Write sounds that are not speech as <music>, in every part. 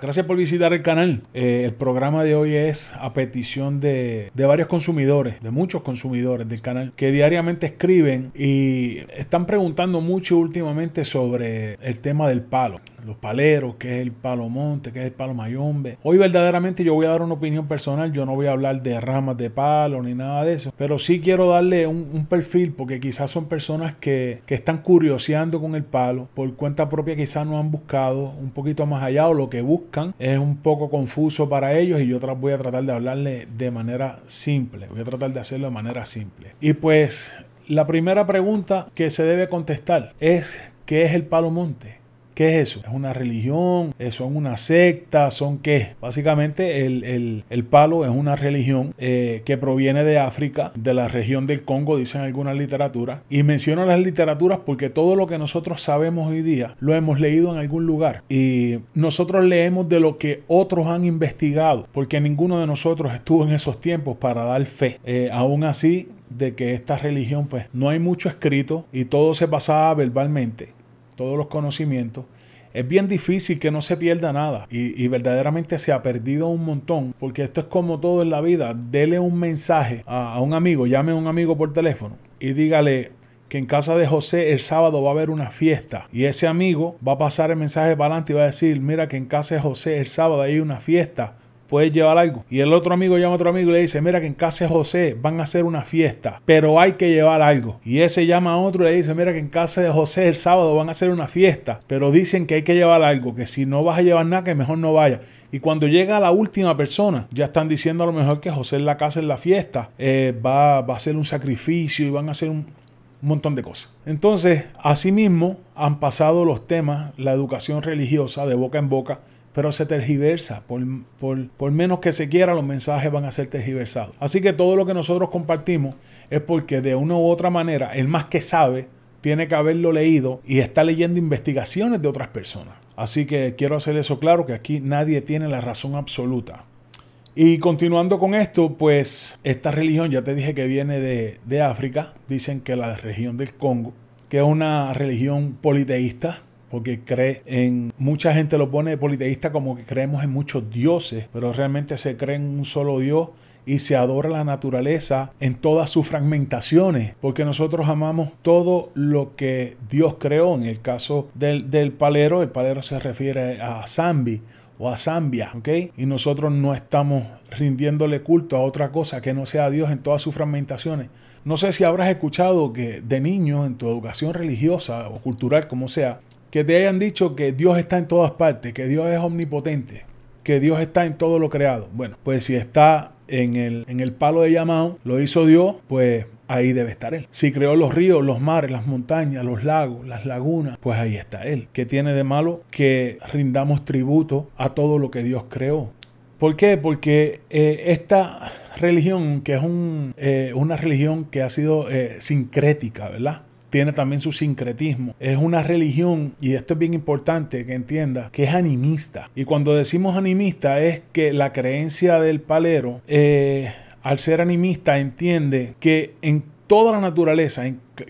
Gracias por visitar el canal. Eh, el programa de hoy es a petición de, de, varios consumidores, de muchos consumidores del canal, que diariamente escriben y están preguntando mucho últimamente sobre el tema del palo los paleros, qué es el palo monte, qué es el palo mayombe. Hoy verdaderamente yo voy a dar una opinión personal, yo no voy a hablar de ramas de palo ni nada de eso, pero sí quiero darle un, perfil porque quizás son personas que, están curioseando con el palo, por cuenta propia quizás no han buscado un poquito más allá o lo que buscan es un poco confuso para ellos y yo voy a tratar de hablarle de manera simple, voy a tratar de hacerlo de manera simple. Y pues la primera pregunta que se debe contestar es ¿qué es el palo monte? ¿Qué es eso? ¿Es una religión? Eh, ¿Son una secta? ¿Son qué? Básicamente el, palo es una religión eh, que proviene de África, de la región del Congo, dicen algunas literaturas. Y menciono las literaturas porque todo lo que nosotros sabemos hoy día lo hemos leído en algún lugar. Y nosotros leemos de lo que otros han investigado, porque ninguno de nosotros estuvo en esos tiempos para dar fe. Eh, aún así, de que esta religión, pues no hay mucho escrito y todo se pasaba verbalmente todos los conocimientos, es bien difícil que no se pierda nada y, verdaderamente se ha perdido un montón porque esto es como todo en la vida. Dele un mensaje a, a, un amigo, llame a un amigo por teléfono y dígale que en casa de José el sábado va a haber una fiesta y ese amigo va a pasar el mensaje para adelante y va a decir, mira que en casa de José el sábado hay una fiesta puedes llevar algo. Y el otro amigo llama a otro amigo y le dice, mira que en casa de José van a hacer una fiesta, pero hay que llevar algo. Y ese llama a otro y le dice, mira que en casa de José el sábado van a hacer una fiesta, pero dicen que hay que llevar algo, que si no vas a llevar nada, que mejor no vayas. Y cuando llega la última persona, ya están diciendo a lo mejor que José en la casa en la fiesta eh, va, va a hacer un sacrificio y van a hacer un, un montón de cosas. Entonces, asimismo, han pasado los temas, la educación religiosa de boca en boca, pero se tergiversa. Por, por, menos que se quiera, los mensajes van a ser tergiversados. Así que todo lo que nosotros compartimos es porque de una u otra manera, el más que sabe, tiene que haberlo leído y está leyendo investigaciones de otras personas. Así que quiero hacer eso claro, que aquí nadie tiene la razón absoluta. Y continuando con esto, pues esta religión, ya te dije que viene de, de África, dicen que la región del Congo, que es una religión politeísta, porque cree en, mucha gente lo pone de politeísta como que creemos en muchos dioses, pero realmente se cree en un solo Dios y se adora la naturaleza en todas sus fragmentaciones, porque nosotros amamos todo lo que Dios creó. En el caso del, palero, el palero se refiere a Zambi o a Zambia, ¿ok? Y nosotros no estamos rindiéndole culto a otra cosa que no sea Dios en todas sus fragmentaciones. No sé si habrás escuchado que de niño en tu educación religiosa o cultural, como sea, que te hayan dicho que Dios está en todas partes, que Dios es omnipotente, que Dios está en todo lo creado. Bueno, pues si está en el, en el palo de llamado, lo hizo Dios, pues ahí debe estar Él. Si creó los ríos, los mares, las montañas, los lagos, las lagunas, pues ahí está Él. ¿Qué tiene de malo que rindamos tributo a todo lo que Dios creó? ¿Por qué? Porque eh, esta religión, que es eh, una religión que ha sido eh, sincrética, ¿verdad? tiene también su sincretismo. Es una religión, y esto es bien importante que entienda, que es animista. Y cuando decimos animista es que la creencia del palero, eh, al ser animista, entiende que en toda la naturaleza,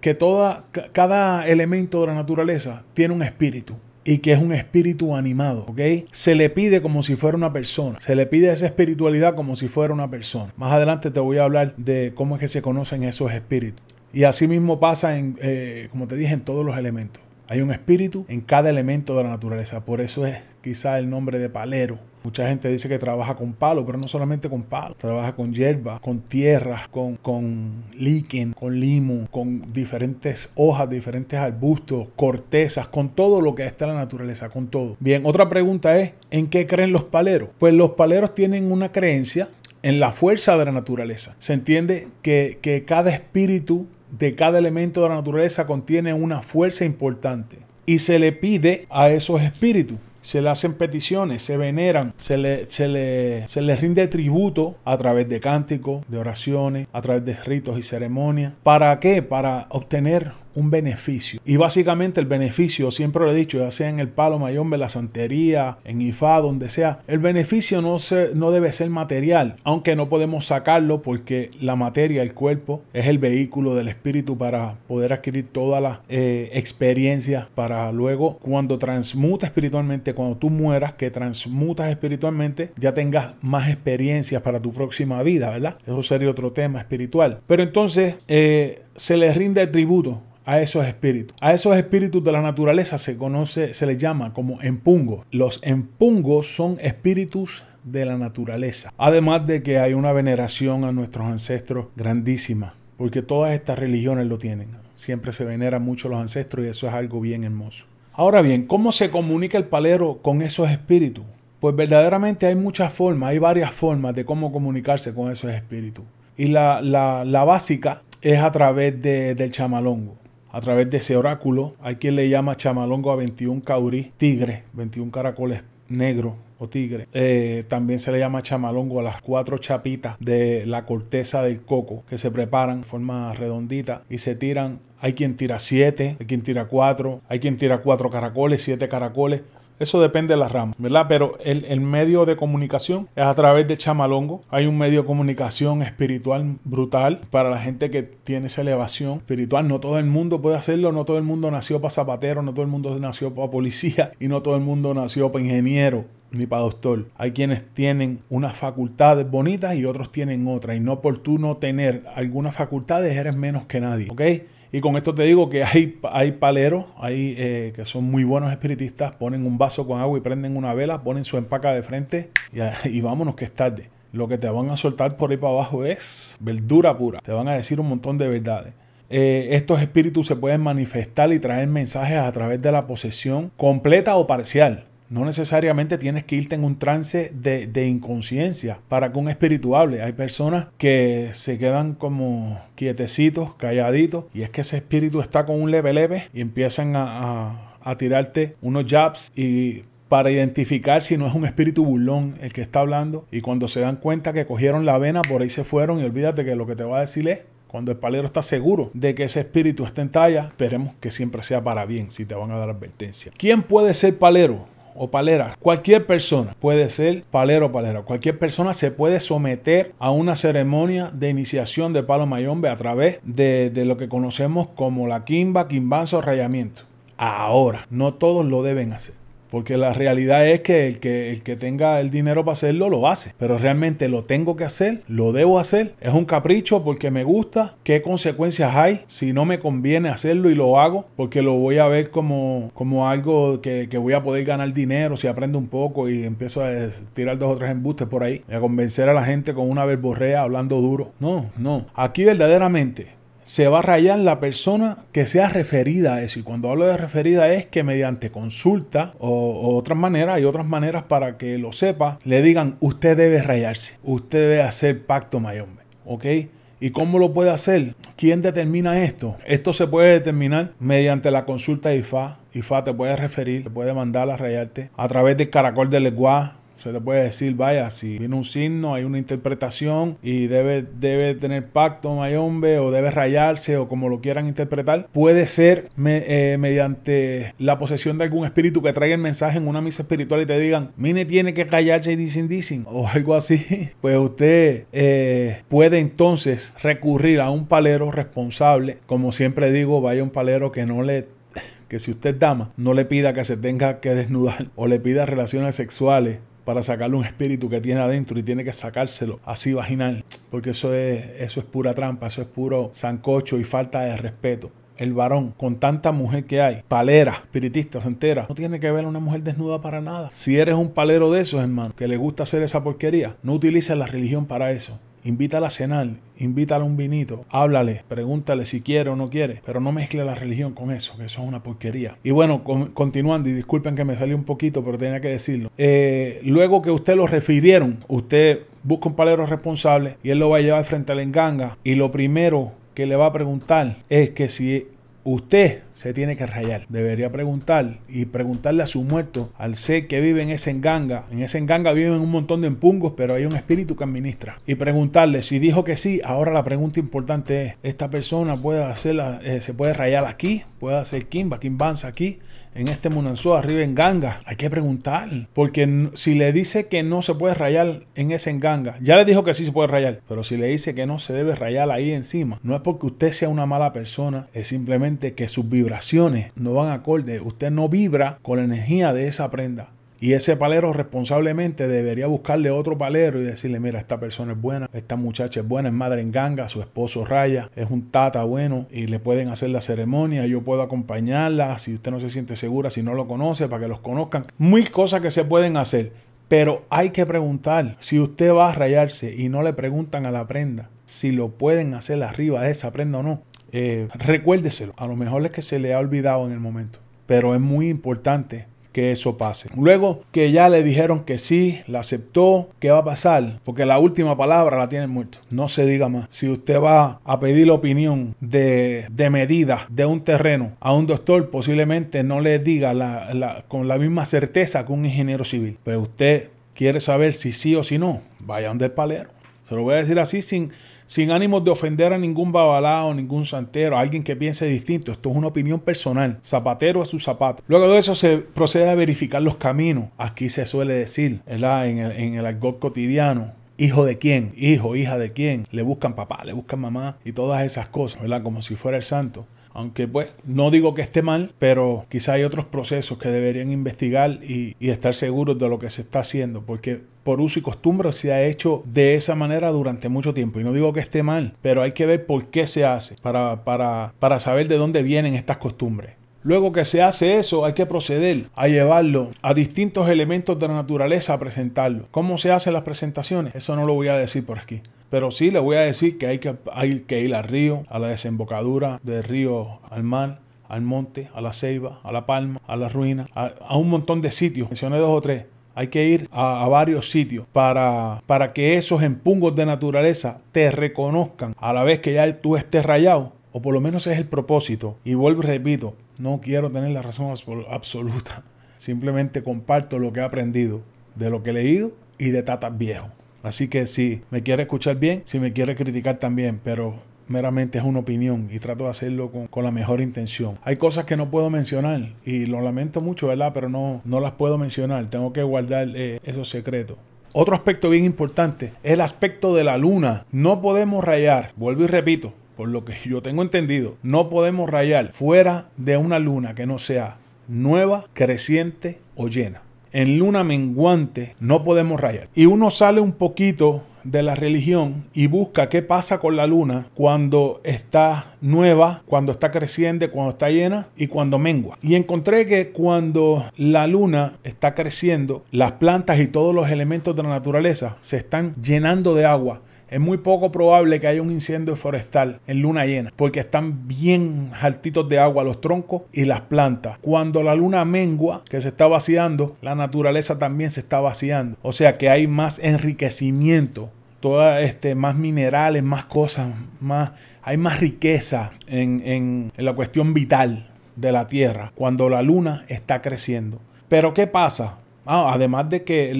que toda, cada elemento de la naturaleza tiene un espíritu y que es un espíritu animado, ¿ok? Se le pide como si fuera una persona, se le pide esa espiritualidad como si fuera una persona. Más adelante te voy a hablar de cómo es que se conocen esos espíritus. Y así mismo pasa, en, eh, como te dije, en todos los elementos. Hay un espíritu en cada elemento de la naturaleza. Por eso es quizá el nombre de palero. Mucha gente dice que trabaja con palo, pero no solamente con palo. Trabaja con hierba, con tierra con, con líquen, con limo, con diferentes hojas, diferentes arbustos, cortezas, con todo lo que está en la naturaleza, con todo. Bien, otra pregunta es, ¿en qué creen los paleros? Pues los paleros tienen una creencia en la fuerza de la naturaleza. Se entiende que, que cada espíritu de cada elemento de la naturaleza contiene una fuerza importante. Y se le pide a esos espíritus se le hacen peticiones, se veneran, se le, se rinde tributo a través de cánticos, de oraciones, a través de ritos y ceremonias. ¿Para qué? Para obtener un beneficio. Y básicamente el beneficio, siempre lo he dicho, ya sea en el Palo Mayombe, la Santería, en IFA, donde sea, el beneficio no, se, no debe ser material, aunque no podemos sacarlo porque la materia, el cuerpo, es el vehículo del espíritu para poder adquirir todas las eh, experiencias para luego cuando transmuta espiritualmente, cuando tú mueras, que transmutas espiritualmente, ya tengas más experiencias para tu próxima vida, ¿verdad? Eso sería otro tema espiritual. Pero entonces, eh, se le rinde tributo a esos espíritus. A esos espíritus de la naturaleza se conoce, se les llama como empungos. Los empungos son espíritus de la naturaleza. Además de que hay una veneración a nuestros ancestros grandísima, porque todas estas religiones lo tienen. Siempre se veneran mucho los ancestros y eso es algo bien hermoso. Ahora bien, ¿cómo se comunica el palero con esos espíritus? Pues verdaderamente hay muchas formas, hay varias formas de cómo comunicarse con esos espíritus. Y la, la, la básica es a través de, del chamalongo. A través de ese oráculo, hay quien le llama chamalongo a 21 caurí tigre, 21 caracoles negro o tigre. Eh, también se le llama chamalongo a las cuatro chapitas de la corteza del coco que se preparan en forma redondita y se tiran. Hay quien tira siete, hay quien tira cuatro, hay quien tira cuatro caracoles, siete caracoles. Eso depende de la rama, ¿verdad? Pero el, el, medio de comunicación es a través de Chamalongo. Hay un medio de comunicación espiritual brutal para la gente que tiene esa elevación espiritual. No todo el mundo puede hacerlo, no todo el mundo nació para zapatero, no todo el mundo nació para policía <laughs> y no todo el mundo nació para ingeniero ni para doctor. Hay quienes tienen unas facultades bonitas y otros tienen otras. Y no por tú no tener algunas facultades eres menos que nadie, ¿ok? Y con esto te digo que hay, hay paleros, hay, eh, que son muy buenos espiritistas, ponen un vaso con agua y prenden una vela, ponen su empaca de frente y, <laughs> vámonos que es tarde. Lo que te van a soltar por ahí para abajo es verdura pura. Te van a decir un montón de verdades. Eh, estos espíritus se pueden manifestar y traer mensajes a través de la posesión completa o parcial. No necesariamente tienes que irte en un trance de, de inconsciencia para que un espíritu hable. Hay personas que se quedan como quietecitos, calladitos, y es que ese espíritu está con un leve leve y empiezan a, a, tirarte unos jabs y para identificar si no es un espíritu burlón el que está hablando. Y cuando se dan cuenta que cogieron la vena, por ahí se fueron y olvídate que lo que te va a decir es cuando el palero está seguro de que ese espíritu está en talla, esperemos que siempre sea para bien si te van a dar advertencia. ¿Quién puede ser palero? o palera. Cualquier persona puede ser palero o palera. Cualquier persona se puede someter a una ceremonia de iniciación de palo mayombe a través de, lo que conocemos como la quimba, quimbanza o rayamiento. Ahora, no todos lo deben hacer. Porque la realidad es que el, que el que tenga el dinero para hacerlo lo hace. Pero realmente lo tengo que hacer, lo debo hacer. Es un capricho porque me gusta. ¿Qué consecuencias hay si no me conviene hacerlo y lo hago? Porque lo voy a ver como, como algo que, que voy a poder ganar dinero si aprendo un poco y empiezo a tirar dos o tres embustes por ahí. A convencer a la gente con una verborrea hablando duro. No, no. Aquí verdaderamente se va a rayar la persona que sea referida a eso. Y cuando hablo de referida es que mediante consulta o, otras maneras, hay otras maneras para que lo sepa, le digan, usted debe rayarse, usted debe hacer pacto mayombe, ¿ok? ¿Y cómo lo puede hacer? ¿Quién determina esto? Esto se puede determinar mediante la consulta de IFA. IFA te puede referir, te puede mandar a rayarte a través del caracol del lenguaje se te puede decir, vaya, si viene un signo, hay una interpretación y debe, debe tener pacto mayombe o debe rayarse o como lo quieran interpretar. Puede ser eh, mediante la posesión de algún espíritu que traiga el mensaje en una misa espiritual y te digan, mine tiene que callarse y dicen, dicen <laughs> o algo así. Pues usted eh, puede entonces recurrir a un palero responsable. Como siempre digo, vaya un palero que no le que si usted dama, no le pida que se tenga que desnudar o le pida relaciones sexuales para sacarle un espíritu que tiene adentro y tiene que sacárselo así vaginal, porque eso es, eso es pura trampa, eso es puro zancocho y falta de respeto. El varón, con tanta mujer que hay, palera, espiritista, se no tiene que ver a una mujer desnuda para nada. Si eres un palero de esos, hermano, que le gusta hacer esa porquería, no utilices la religión para eso. Invítala a cenar, invítala a un vinito, háblale, pregúntale si quiere o no quiere, pero no mezcle la religión con eso, que eso es una porquería. Y bueno, continuando, y disculpen que me salió un poquito, pero tenía que decirlo. Eh, luego que usted lo refirieron, usted busca un palero responsable y él lo va a llevar frente a la enganga y lo primero que le va a preguntar es que si Usted se tiene que rayar. Debería preguntar y preguntarle a su muerto, al ser que vive en ese enganga. En ese enganga viven un montón de empungos, pero hay un espíritu que administra. Y preguntarle, si dijo que sí, ahora la pregunta importante es, ¿esta persona puede hacerla, eh, se puede rayar aquí? ¿Puede hacer Kimba, Kimbanza aquí? en este Munanzú, arriba en Ganga. Hay que preguntar, porque si le dice que no se puede rayar en ese ganga. ya le dijo que sí se puede rayar, pero si le dice que no se debe rayar ahí encima, no es porque usted sea una mala persona, es simplemente que sus vibraciones no van acorde, usted no vibra con la energía de esa prenda. Y ese palero responsablemente debería buscarle otro palero y decirle, mira, esta persona es buena, esta muchacha es buena, es madre en ganga, su esposo raya, es un tata bueno y le pueden hacer la ceremonia, yo puedo acompañarla, si usted no se siente segura, si no lo conoce, para que los conozcan. Mil cosas que se pueden hacer, pero hay que preguntar, si usted va a rayarse y no le preguntan a la prenda, si lo pueden hacer arriba de esa prenda o no, eh, recuérdeselo. A lo mejor es que se le ha olvidado en el momento, pero es muy importante que eso pase. Luego que ya le dijeron que sí, la aceptó, ¿qué va a pasar? Porque la última palabra la tienen muerto. No se diga más. Si usted va a pedir la opinión de, de de un terreno a un doctor, posiblemente no le diga con la misma certeza que un ingeniero civil. Pero usted quiere saber si sí o si no, vaya donde el palero. Se lo voy a decir así sin sin ánimos de ofender a ningún babalao, ningún santero, a alguien que piense distinto. Esto es una opinión personal, zapatero a su zapato. Luego de eso se procede a verificar los caminos. Aquí se suele decir, ¿verdad? En el, en el argot cotidiano, hijo de quién, hijo, hija de quién, le buscan papá, le buscan mamá y todas esas cosas, ¿verdad? Como si fuera el santo. Aunque pues no digo que esté mal, pero quizá hay otros procesos que deberían investigar y, estar seguros de lo que se está haciendo, porque por uso y costumbre se ha hecho de esa manera durante mucho tiempo. Y no digo que esté mal, pero hay que ver por qué se hace, para, para saber de dónde vienen estas costumbres. Luego que se hace eso, hay que proceder a llevarlo a distintos elementos de la naturaleza a presentarlo. ¿Cómo se hacen las presentaciones? Eso no lo voy a decir por aquí. Pero sí les voy a decir que hay que, que ir al río, a la desembocadura del río al mar, al monte, a la ceiba, a la palma, a la ruina a, un montón de sitios. Mencioné dos o tres. Hay que ir a, varios sitios para, para que esos empungos de naturaleza te reconozcan a la vez que ya tú estés rayado. O por lo menos es el propósito. Y vuelvo y repito, no quiero tener la razón absoluta. <laughs> Simplemente comparto lo que he aprendido, de lo que he leído y de tatas viejo Así que si me quiere escuchar bien, si me quiere criticar también, pero meramente es una opinión y trato de hacerlo con, la mejor intención. Hay cosas que no puedo mencionar y lo lamento mucho, ¿verdad? Pero no, no las puedo mencionar, tengo que guardar eh, esos secretos. Otro aspecto bien importante es el aspecto de la luna. No podemos rayar, vuelvo y repito, por lo que yo tengo entendido, no podemos rayar fuera de una luna que no sea nueva, creciente o llena en luna menguante no podemos rayar. Y uno sale un poquito de la religión y busca qué pasa con la luna cuando está nueva, cuando está creciente, cuando está llena y cuando mengua. Y encontré que cuando la luna está creciendo, las plantas y todos los elementos de la naturaleza se están llenando de agua es muy poco probable que haya un incendio forestal en luna llena, porque están bien altitos de agua los troncos y las plantas. Cuando la luna mengua, que se está vaciando, la naturaleza también se está vaciando. O sea que hay más enriquecimiento, este, más minerales, más cosas, más, hay más riqueza en, la cuestión vital de la Tierra cuando la luna está creciendo. Pero ¿qué pasa? Ah, además de que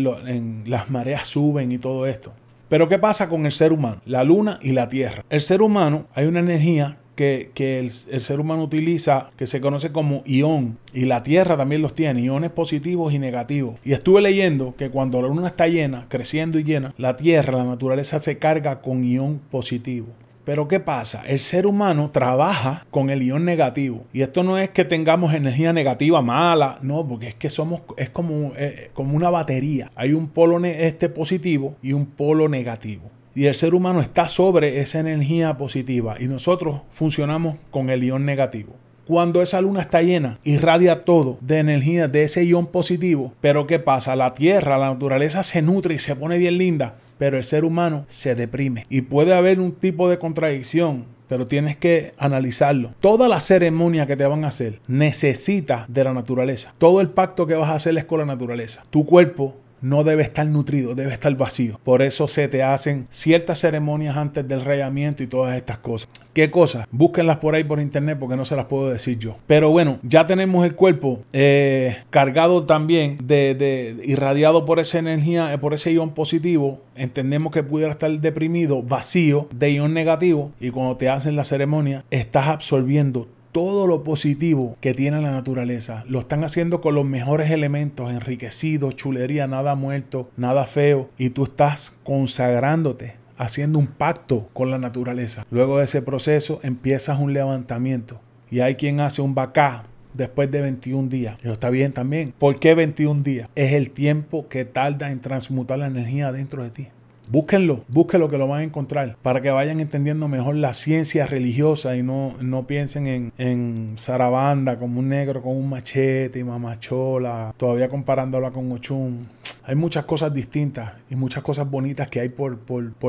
las mareas suben y todo esto. Pero ¿qué pasa con el ser humano? La luna y la tierra. El ser humano, hay una energía que, el, ser humano utiliza, que se conoce como ión, y la Tierra también los tiene, iones positivos y negativos. Y estuve leyendo que cuando la luna está llena, creciendo y llena, la Tierra, la naturaleza se carga con ión positivo pero ¿qué pasa? El ser humano trabaja con el ion negativo. Y esto no es que tengamos energía negativa mala, no, porque es que somos, es como, eh, eh, como una batería. Hay un polo este positivo y un polo negativo. Y el ser humano está sobre esa energía positiva y nosotros funcionamos con el ion negativo. Cuando esa luna está llena, irradia todo de energía de ese ion positivo. Pero ¿qué pasa? La Tierra, la naturaleza se nutre y se pone bien linda pero el ser humano se deprime. Y puede haber un tipo de contradicción pero tienes que analizarlo. Toda la ceremonia que te van a hacer necesita de la naturaleza. Todo el pacto que vas a hacer es con la naturaleza. Tu cuerpo no debe estar nutrido, debe estar vacío. Por eso se te hacen ciertas ceremonias antes del rayamiento y todas estas cosas. ¿Qué cosas? Búsquenlas por ahí por internet porque no se las puedo decir yo. Pero bueno, ya tenemos el cuerpo eh, cargado también de, de, irradiado por esa energía, eh, por ese ion positivo. Entendemos que pudiera estar deprimido, vacío de ion negativo. Y cuando te hacen la ceremonia, estás absorbiendo todo lo positivo que tiene la naturaleza. Lo están haciendo con los mejores elementos, enriquecidos, chulería, nada muerto, nada feo. Y tú estás consagrándote haciendo un pacto con la naturaleza. Luego de ese proceso empiezas un levantamiento y hay quien hace un bacá después de 21 días. Eso está bien también. ¿Por qué 21 días? Es el tiempo que tarda en transmutar la energía dentro de ti. Búsquenlo, búsquenlo que lo van a encontrar para que vayan entendiendo mejor la ciencia religiosa y no, no piensen en, en Sarabanda como un negro con un machete y mamachola, todavía comparándola con Ochun. Hay muchas cosas distintas y muchas cosas bonitas que hay por,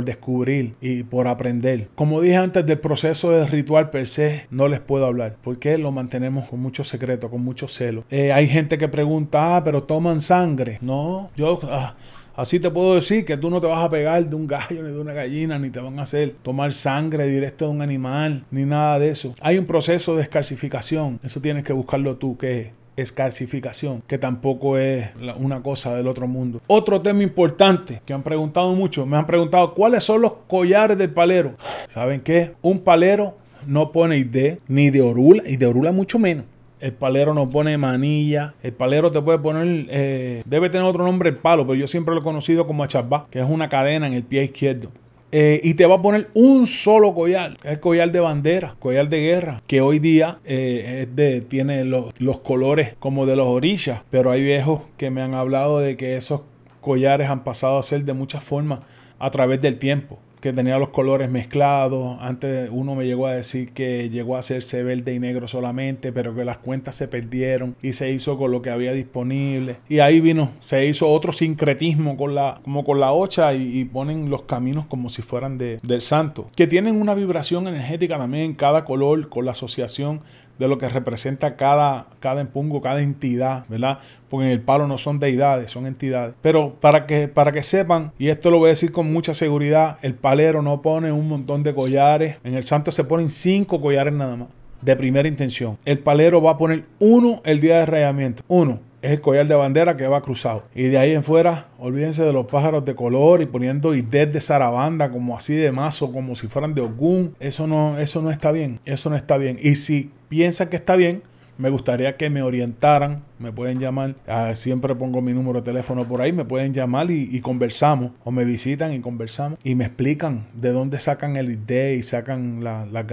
descubrir y por aprender. Como dije antes, del proceso del ritual per se no les puedo hablar porque lo mantenemos con mucho secreto, con mucho celo. Eh, hay gente que pregunta, ah, pero toman sangre. No, yo... Ah, Así te puedo decir que tú no te vas a pegar de un gallo ni de una gallina, ni te van a hacer tomar sangre directo de un animal, ni nada de eso. Hay un proceso de escarcificación. Eso tienes que buscarlo tú, que es escalcificación, que tampoco es una cosa del otro mundo. Otro tema importante que han preguntado mucho, me han preguntado cuáles son los collares del palero. ¿Saben qué? Un palero no pone ID ni de orula, y de orula mucho menos. El palero nos pone manilla. El palero te puede poner. Eh, debe tener otro nombre el palo, pero yo siempre lo he conocido como achabá, que es una cadena en el pie izquierdo. Eh, y te va a poner un solo collar, el collar de bandera, collar de guerra, que hoy día eh, tiene los, los colores como de los orillas, pero hay viejos que me han hablado de que esos collares han pasado a ser de muchas formas a través del tiempo que tenía los colores mezclados. Antes uno me llegó a decir que llegó a hacerse verde y negro solamente, pero que las cuentas se perdieron y se hizo con lo que había disponible. Y ahí vino, se hizo otro sincretismo con la, como con la ocha y, ponen los caminos como si fueran de, del santo. Que tienen una vibración energética también en cada color con la asociación de lo que representa cada, cada empungo, cada entidad, ¿verdad? Porque en el palo no son deidades, son entidades. Pero para que, para que sepan, y esto lo voy a decir con mucha seguridad, el palero no pone un montón de collares, en el santo se ponen cinco collares nada más, de primera intención. El palero va a poner uno el día de rayamiento, uno es el collar de bandera que va cruzado. Y de ahí en fuera, olvídense de los pájaros de color y poniendo ideas de zarabanda como así de mazo, como si fueran de Ogún. Eso no, eso no está bien. Eso no está bien. Y si piensan que está bien, me gustaría que me orientaran, me pueden llamar, ah, siempre pongo mi número de teléfono por ahí, me pueden llamar y, conversamos, o me visitan y conversamos, y me explican de dónde sacan el ID y sacan la, la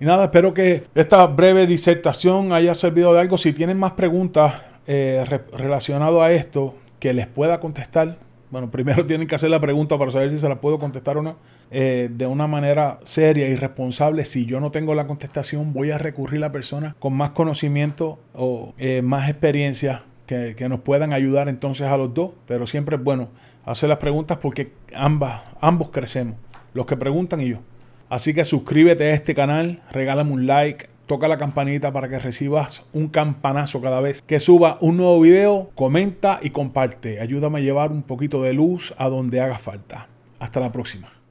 Y nada, espero que esta breve disertación haya servido de algo. Si tienen más preguntas, eh, relacionado a esto que les pueda contestar, bueno, <laughs> primero tienen que hacer la pregunta para saber si se la puedo contestar o no, eh, de una manera seria y responsable. Si yo no tengo la contestación, voy a recurrir a persona con más conocimiento o eh, más experiencia que, que, nos puedan ayudar entonces a los dos. Pero siempre es bueno hacer las preguntas porque ambas, ambos crecemos, los que preguntan y yo. Así que suscríbete a este canal, regálame un like, toca la campanita para que recibas un campanazo cada vez que suba un nuevo video, comenta y comparte. Ayúdame a llevar un poquito de luz a donde haga falta. Hasta la próxima.